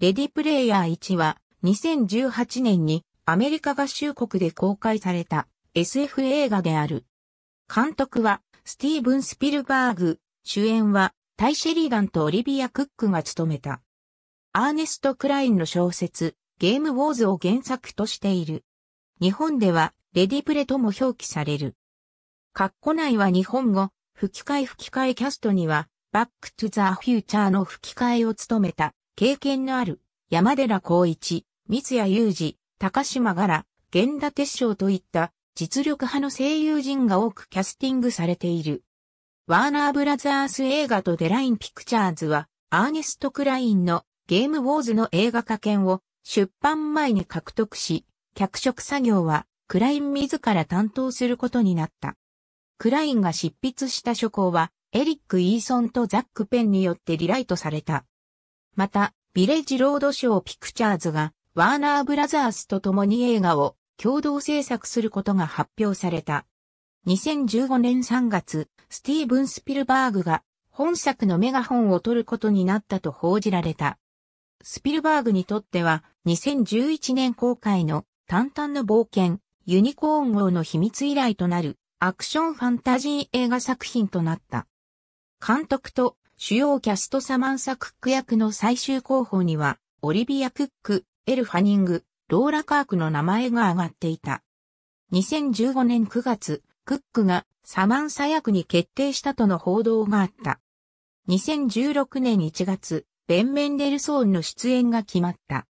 レディプレイヤー1は2018年にアメリカ合衆国で公開された SF 映画である。監督はスティーブン・スピルバーグ、主演はタイ・シェリーダンとオリビア・クックが務めた。アーネスト・クラインの小説、ゲーム・ウォーズを原作としている。日本ではレディプレとも表記される。括弧内は日本語、吹き替え吹き替えキャストには、バック・トゥ・ザ・フューチャーの吹き替えを務めた。経験のある山寺孝一、三谷裕二、高島柄、源田鉄章といった実力派の声優陣が多くキャスティングされている。ワーナーブラザース映画とデラインピクチャーズは、アーネスト・クラインのゲームウォーズの映画化権を出版前に獲得し、脚色作業はクライン自ら担当することになった。クラインが執筆した書稿は、エリック・イーソンとザック・ペンによってリライトされた。また、ビレッジロードショーピクチャーズが、ワーナーブラザースと共に映画を共同制作することが発表された。2015年3月、スティーブン・スピルバーグが本作のメガホンを取ることになったと報じられた。スピルバーグにとっては2011年公開の淡々の冒険、ユニコーン号の秘密以来となるアクションファンタジー映画作品となった。監督と主要キャストサマンサ・クック役の最終候補には、オリビア・クック、エル・ファニング、ローラ・カークの名前が挙がっていた。2015年9月、クックがサマンサ役に決定したとの報道があった。2016年1月、ベン・メンデルソーンの出演が決まった。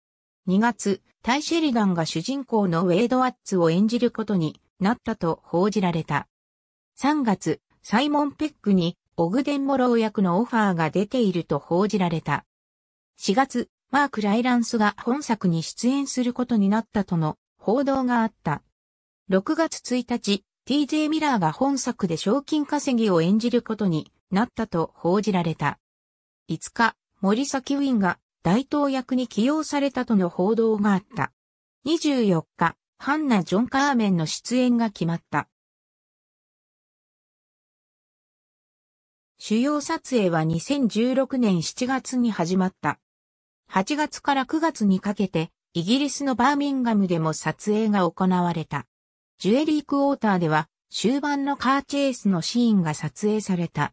2月、タイ・シェリガンが主人公のウェイド・ワッツを演じることになったと報じられた。3月、サイモン・ペックにオグデンモロー役のオファーが出ていると報じられた。4月、マーク・ライランスが本作に出演することになったとの報道があった。6月1日、TJ ミラーが本作で賞金稼ぎを演じることになったと報じられた。5日、森崎ウィンが大東役に起用されたとの報道があった。24日、ハンナ・ジョン・カーメンの出演が決まった。主要撮影は2016年7月に始まった。8月から9月にかけて、イギリスのバーミンガムでも撮影が行われた。ジュエリークォーターでは、終盤のカーチェイスのシーンが撮影された。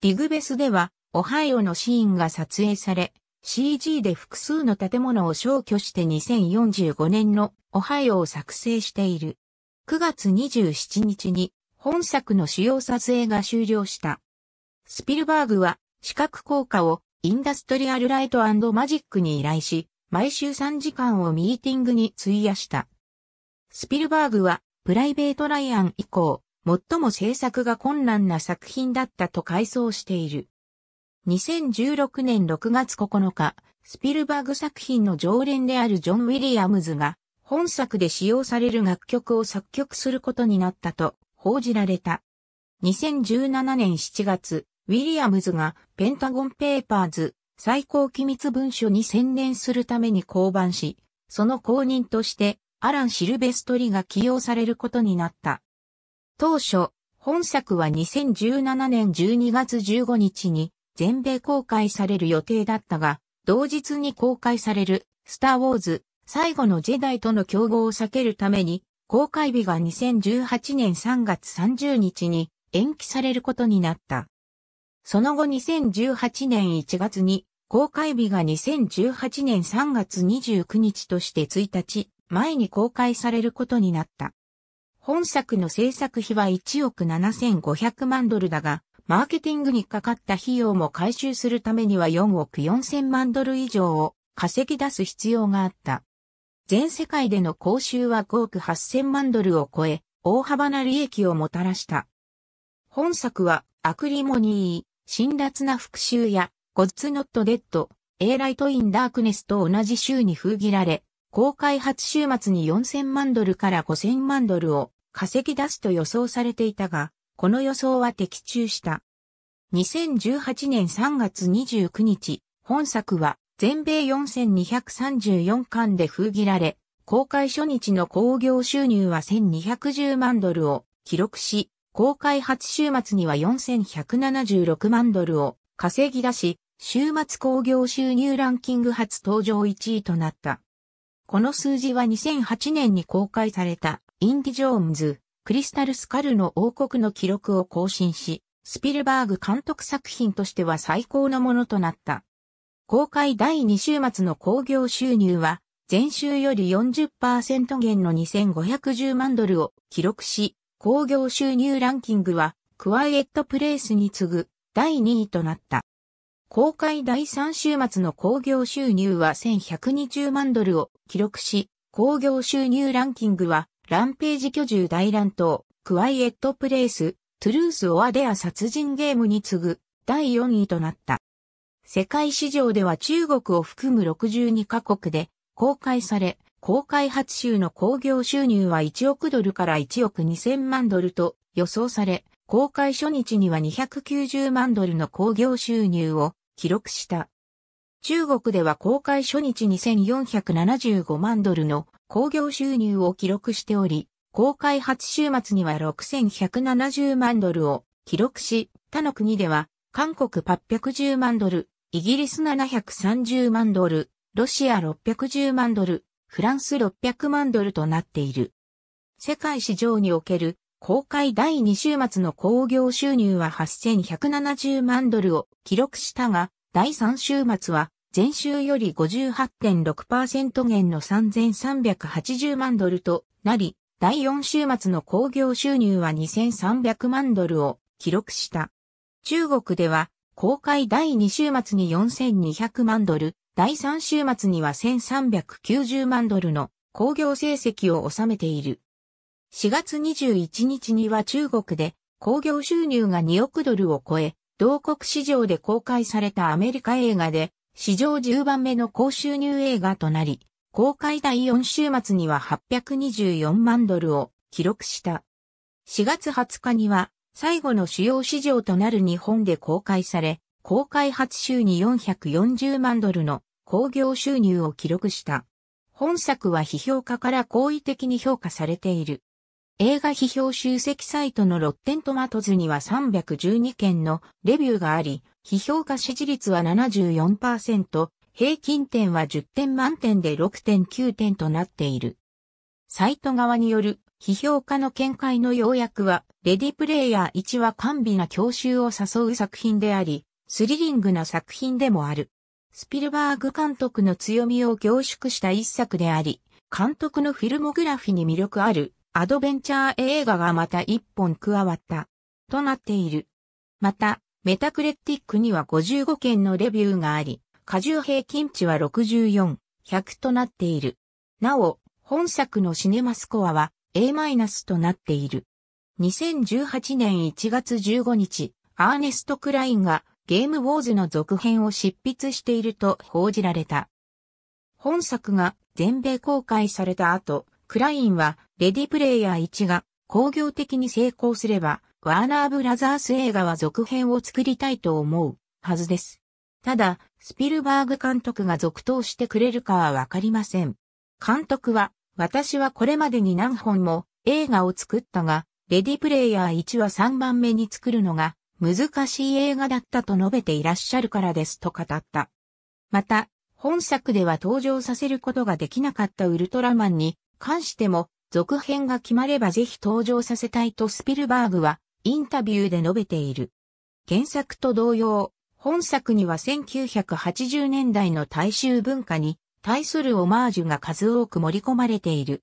ディグベスでは、オハイオのシーンが撮影され、CG で複数の建物を消去して2045年のオハイオを作成している。9月27日に本作の主要撮影が終了した。スピルバーグは視覚効果をインダストリアルライトマジックに依頼し、毎週3時間をミーティングに費やした。スピルバーグはプライベートライアン以降、最も制作が困難な作品だったと回想している。2016年6月9日、スピルバーグ作品の常連であるジョン・ウィリアムズが、本作で使用される楽曲を作曲することになったと報じられた。2017年7月、ウィリアムズがペンタゴンペーパーズ最高機密文書に専念するために降板し、その後任としてアラン・シルベストリが起用されることになった。当初、本作は2017年12月15日に全米公開される予定だったが、同日に公開されるスター・ウォーズ最後のジェダイとの競合を避けるために、公開日が2018年3月30日に延期されることになった。その後2018年1月に、公開日が2018年3月29日として1日、前に公開されることになった。本作の制作費は1億7500万ドルだが、マーケティングにかかった費用も回収するためには4億4000万ドル以上を稼ぎ出す必要があった。全世界での公衆は5億8000万ドルを超え、大幅な利益をもたらした。本作はアクリモニー。辛辣な復讐や、ゴッツノットデッド、エーライトインダークネスと同じ週に封切られ、公開初週末に4000万ドルから5000万ドルを稼ぎ出すと予想されていたが、この予想は的中した。2018年3月29日、本作は全米4234巻で封切られ、公開初日の興行収入は1210万ドルを記録し、公開初週末には4176万ドルを稼ぎ出し、週末興行収入ランキング初登場1位となった。この数字は2008年に公開されたインディ・ジョーンズ、クリスタル・スカルの王国の記録を更新し、スピルバーグ監督作品としては最高のものとなった。公開第2週末の興行収入は、前週より40%減の2510万ドルを記録し、工業収入ランキングは、クワイエットプレイスに次ぐ第2位となった。公開第3週末の工業収入は1120万ドルを記録し、工業収入ランキングは、ランページ居住大乱闘、クワイエットプレイス、トゥルース・オア・デア殺人ゲームに次ぐ第4位となった。世界市場では中国を含む62カ国で公開され、公開発週の興行収入は1億ドルから1億2000万ドルと予想され、公開初日には290万ドルの興行収入を記録した。中国では公開初日2475万ドルの興行収入を記録しており、公開初週末には6170万ドルを記録し、他の国では韓国810万ドル、イギリス730万ドル、ロシア610万ドル、フランス600万ドルとなっている。世界市場における公開第2週末の興行収入は8170万ドルを記録したが、第3週末は前週より58.6%減の3380万ドルとなり、第4週末の興行収入は2300万ドルを記録した。中国では公開第2週末に4200万ドル、第3週末には1390万ドルの工業成績を収めている。4月21日には中国で工業収入が2億ドルを超え、同国市場で公開されたアメリカ映画で史上10番目の高収入映画となり、公開第4週末には824万ドルを記録した。4月20日には最後の主要市場となる日本で公開され、公開初週に440万ドルの興行収入を記録した。本作は批評家から好意的に評価されている。映画批評集積サイトのロッテントマトズには312件のレビューがあり、批評家支持率は74%、平均点は10点満点で6.9点となっている。サイト側による批評家の見解の要約は、レディプレイヤー1は甘美な教習を誘う作品であり、スリリングな作品でもある。スピルバーグ監督の強みを凝縮した一作であり、監督のフィルモグラフィに魅力あるアドベンチャー映画がまた一本加わった、となっている。また、メタクレティックには55件のレビューがあり、過重平均値は64、100となっている。なお、本作のシネマスコアは A- となっている。2018年1月15日、アーネスト・クラインがゲームウォーズの続編を執筆していると報じられた。本作が全米公開された後、クラインはレディプレイヤー1が工業的に成功すれば、ワーナーブラザース映画は続編を作りたいと思うはずです。ただ、スピルバーグ監督が続投してくれるかはわかりません。監督は、私はこれまでに何本も映画を作ったが、レディプレイヤー1は3番目に作るのが難しい映画だったと述べていらっしゃるからですと語った。また、本作では登場させることができなかったウルトラマンに関しても、続編が決まればぜひ登場させたいとスピルバーグはインタビューで述べている。原作と同様、本作には1980年代の大衆文化に対するオマージュが数多く盛り込まれている。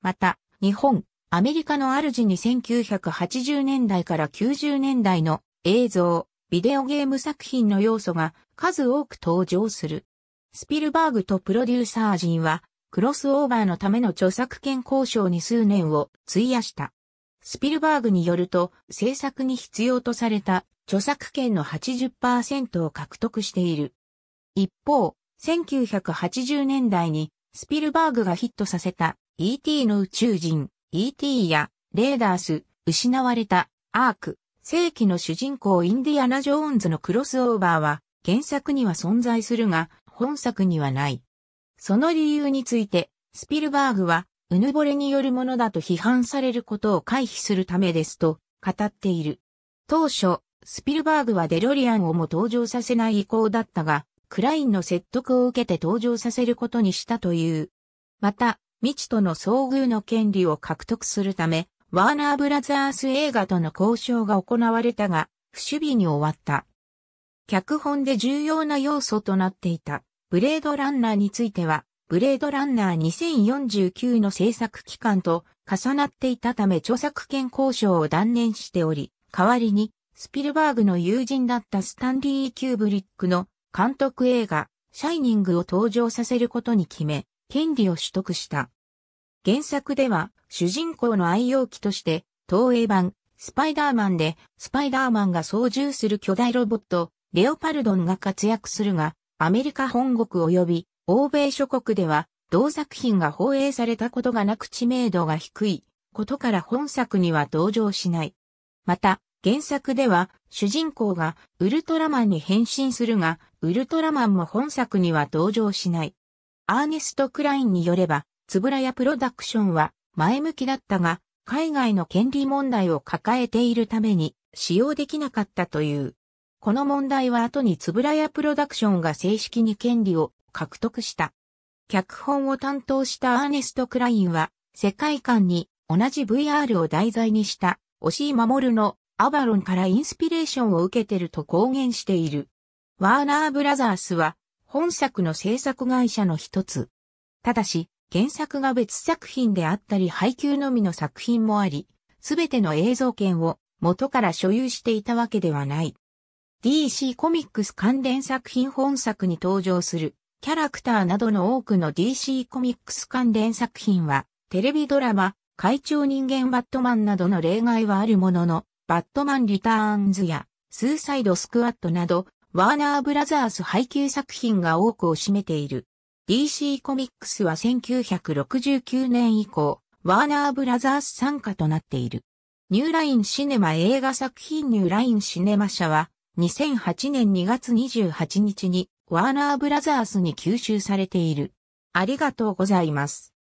また、日本、アメリカの主に1980年代から90年代の映像、ビデオゲーム作品の要素が数多く登場する。スピルバーグとプロデューサー陣は、クロスオーバーのための著作権交渉に数年を費やした。スピルバーグによると、制作に必要とされた著作権の80%を獲得している。一方、1980年代にスピルバーグがヒットさせた E.T. の宇宙人、E.T. やレーダース、失われた、アーク、正規の主人公インディアナ・ジョーンズのクロスオーバーは原作には存在するが本作にはない。その理由についてスピルバーグはうぬぼれによるものだと批判されることを回避するためですと語っている。当初、スピルバーグはデロリアンをも登場させない意向だったが、クラインの説得を受けて登場させることにしたという。また、未知との遭遇の権利を獲得するため、ワーナーブラザース映画との交渉が行われたが、不守備に終わった。脚本で重要な要素となっていた、ブレードランナーについては、ブレードランナー2049の制作期間と重なっていたため著作権交渉を断念しており、代わりに、スピルバーグの友人だったスタンリー・キューブリックの監督映画、シャイニングを登場させることに決め、権利を取得した。原作では主人公の愛用機として東映版スパイダーマンでスパイダーマンが操縦する巨大ロボットレオパルドンが活躍するがアメリカ本国及び欧米諸国では同作品が放映されたことがなく知名度が低いことから本作には同情しない。また原作では主人公がウルトラマンに変身するがウルトラマンも本作には同情しない。アーネスト・クラインによれば、つぶらやプロダクションは前向きだったが、海外の権利問題を抱えているために使用できなかったという。この問題は後につぶらやプロダクションが正式に権利を獲得した。脚本を担当したアーネスト・クラインは、世界観に同じ VR を題材にした押井守のアバロンからインスピレーションを受けてると公言している。ワーナーブラザースは本作の制作会社の一つ。ただし、原作が別作品であったり配給のみの作品もあり、すべての映像権を元から所有していたわけではない。DC コミックス関連作品本作に登場するキャラクターなどの多くの DC コミックス関連作品はテレビドラマ、会長人間バットマンなどの例外はあるものの、バットマンリターンズやスーサイドスクワットなどワーナーブラザース配給作品が多くを占めている。DC コミックスは1969年以降、ワーナーブラザース参加となっている。ニューラインシネマ映画作品ニューラインシネマ社は2008年2月28日にワーナーブラザースに吸収されている。ありがとうございます。